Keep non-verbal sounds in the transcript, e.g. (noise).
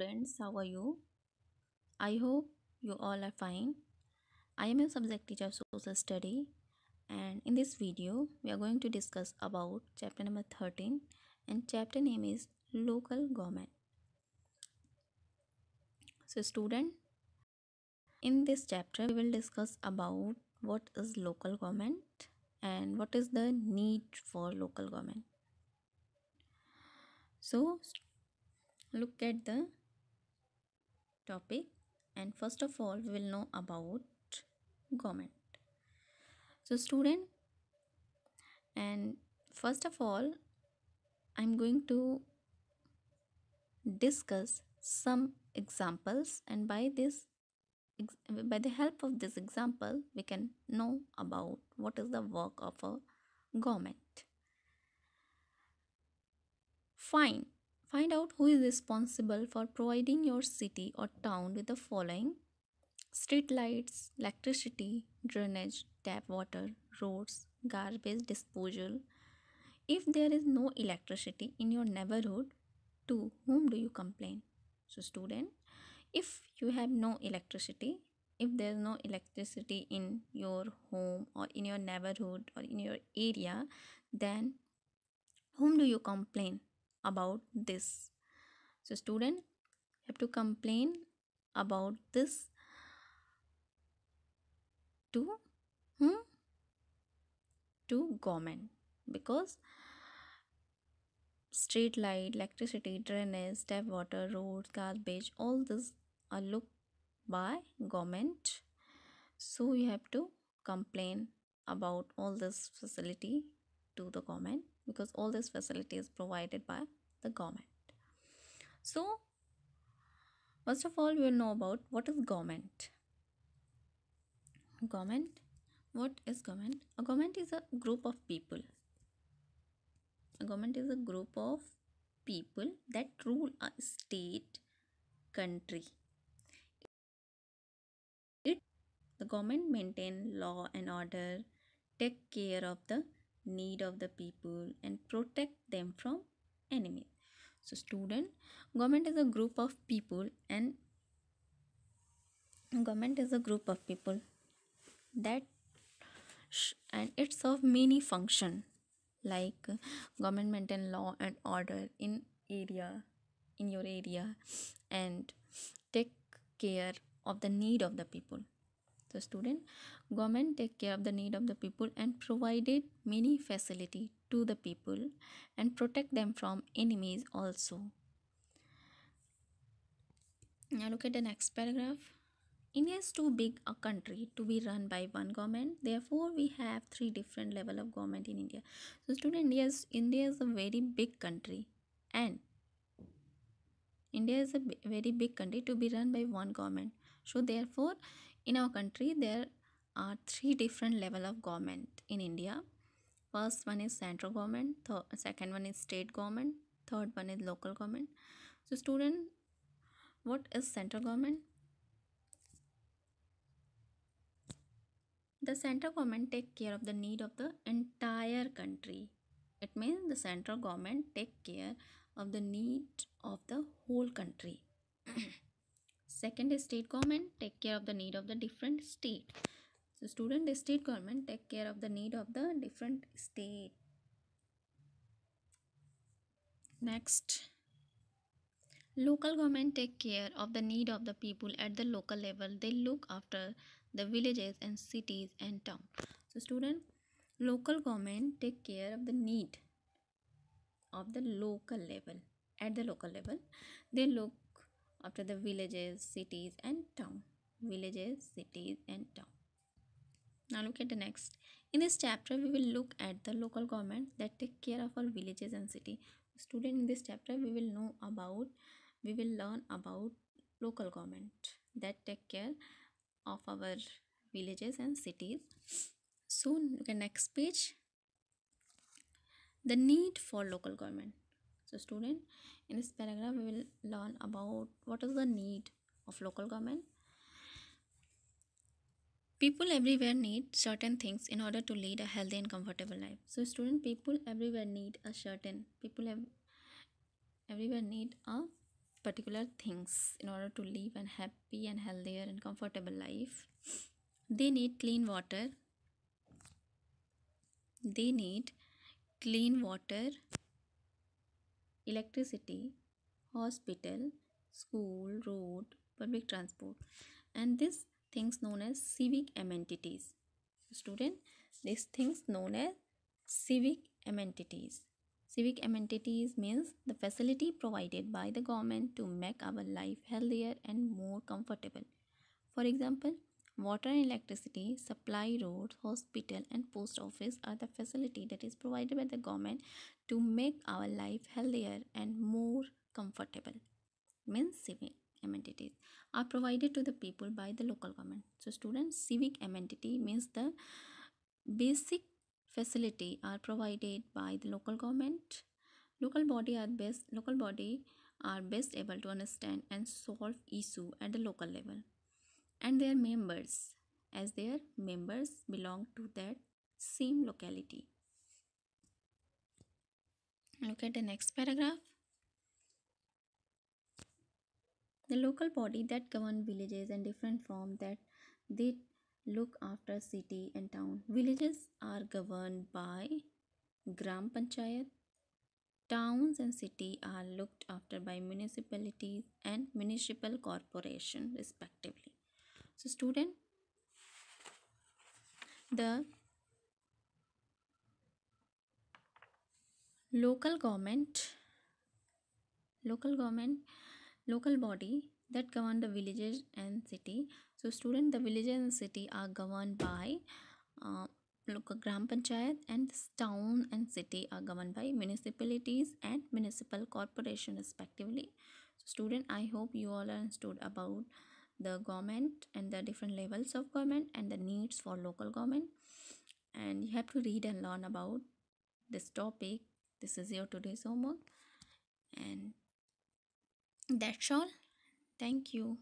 friends how are you i hope you all are fine i am a subject teacher of social study and in this video we are going to discuss about chapter number 13 and chapter name is local government so student in this chapter we will discuss about what is local government and what is the need for local government so look at the topic and first of all we will know about government so student and first of all i'm going to discuss some examples and by this by the help of this example we can know about what is the work of a government fine Find out who is responsible for providing your city or town with the following street lights, electricity, drainage, tap water, roads, garbage disposal. If there is no electricity in your neighborhood, to whom do you complain? So, student, if you have no electricity, if there is no electricity in your home or in your neighborhood or in your area, then whom do you complain? about this so student have to complain about this to hmm, to government because street light electricity drainage tap water roads garbage all this are looked by government so you have to complain about all this facility to the government because all this facility is provided by the government so first of all we will know about what is government government what is government a government is a group of people a government is a group of people that rule a state country it the government maintain law and order take care of the need of the people and protect them from enemies so student government is a group of people and government is a group of people that and it's of many function like government maintain law and order in area in your area and take care of the need of the people the student government take care of the need of the people and provided many facility to the people and protect them from enemies also now look at the next paragraph india is too big a country to be run by one government therefore we have three different level of government in india so student yes india is a very big country and india is a very big country to be run by one government so therefore in our country there are three different level of government in india first one is central government second one is state government third one is local government so student what is central government the central government take care of the need of the entire country it means the central government take care of the need of the whole country (clears throat) Second is state government take care of the need of the different state. So student state government take care of the need of the different state. Next local government take care of the need of the people at the local level they look after the villages and cities and town so student local government take care of the need of the local level at the local level they look after the villages, cities and town. Villages, cities and town. Now look at the next. In this chapter, we will look at the local government that take care of our villages and city. Student, in this chapter, we will know about, we will learn about local government that take care of our villages and cities. Soon, look at next page. The need for local government. So student, in this paragraph we will learn about what is the need of local government. People everywhere need certain things in order to lead a healthy and comfortable life. So student, people everywhere need a certain, people have, everywhere need a particular things in order to live a happy and healthier and comfortable life. They need clean water. They need clean water electricity, hospital, school, road, public transport and these things known as civic amenities. Student, these things known as civic amenities. Civic amenities means the facility provided by the government to make our life healthier and more comfortable. For example, Water and electricity, supply roads, hospital and post office are the facility that is provided by the government to make our life healthier and more comfortable. Means civic amenities are provided to the people by the local government. So students, civic amenity means the basic facility are provided by the local government. Local body are best local body are best able to understand and solve issue at the local level and their members as their members belong to that same locality. Look at the next paragraph. The local body that govern villages and different form that they look after city and town. Villages are governed by Gram Panchayat. Towns and city are looked after by municipalities and municipal corporation respectively so student the local government local government local body that govern the villages and city so student the villages and city are governed by uh, local gram panchayat and town and city are governed by municipalities and municipal corporation respectively so student i hope you all understood about the government and the different levels of government and the needs for local government and you have to read and learn about this topic this is your today's homework and that's all thank you